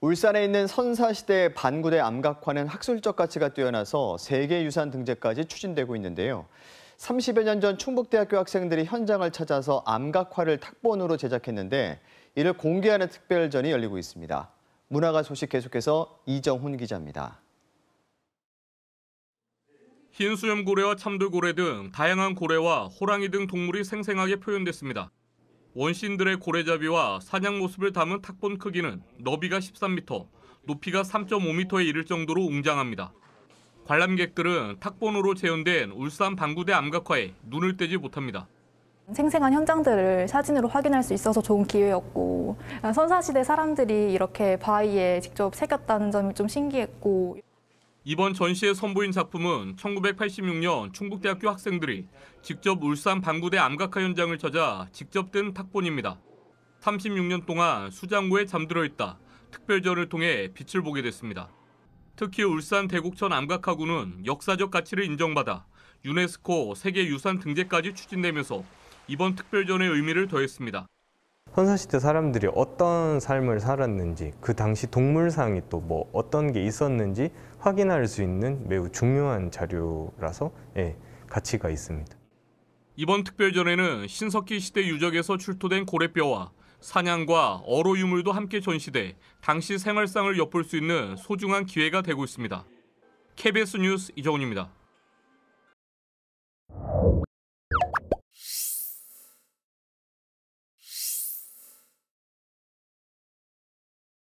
울산에 있는 선사시대 반구대 암각화는 학술적 가치가 뛰어나서 세계유산 등재까지 추진되고 있는데요. 30여 년 전 충북대학교 학생들이 현장을 찾아서 암각화를 탁본으로 제작했는데 이를 공개하는 특별전이 열리고 있습니다. 문화가 소식 계속해서 이정훈 기자입니다. 흰수염고래와 참돌고래 등 다양한 고래와 호랑이 등 동물이 생생하게 표현됐습니다. 원신들의 고래잡이와 사냥 모습을 담은 탁본 크기는 너비가 13m, 높이가 3.5m에 이를 정도로 웅장합니다. 관람객들은 탁본으로 재현된 울산 방구대 암각화에 눈을 떼지 못합니다. 생생한 현장들을 사진으로 확인할 수 있어서 좋은 기회였고 선사시대 사람들이 이렇게 바위에 직접 새겼다는 점이 좀 신기했고 이번 전시에 선보인 작품은 1986년 충북대학교 학생들이 직접 울산 방구대 암각화 현장을 찾아 직접 뜬 탁본입니다. 36년 동안 수장고에 잠들어 있다 특별전을 통해 빛을 보게 됐습니다. 특히 울산 대곡천 암각화구는 역사적 가치를 인정받아 유네스코 세계유산 등재까지 추진되면서 이번 특별전의 의미를 더했습니다. 선사시대 사람들이 어떤 삶을 살았는지 그 당시 동물상이 또 뭐 어떤 게 있었는지 확인할 수 있는 매우 중요한 자료라서 예, 가치가 있습니다. 이번 특별전에는 신석기 시대 유적에서 출토된 고래뼈와 사냥과 어로 유물도 함께 전시돼 당시 생활상을 엿볼 수 있는 소중한 기회가 되고 있습니다. KBS 뉴스 이정훈입니다.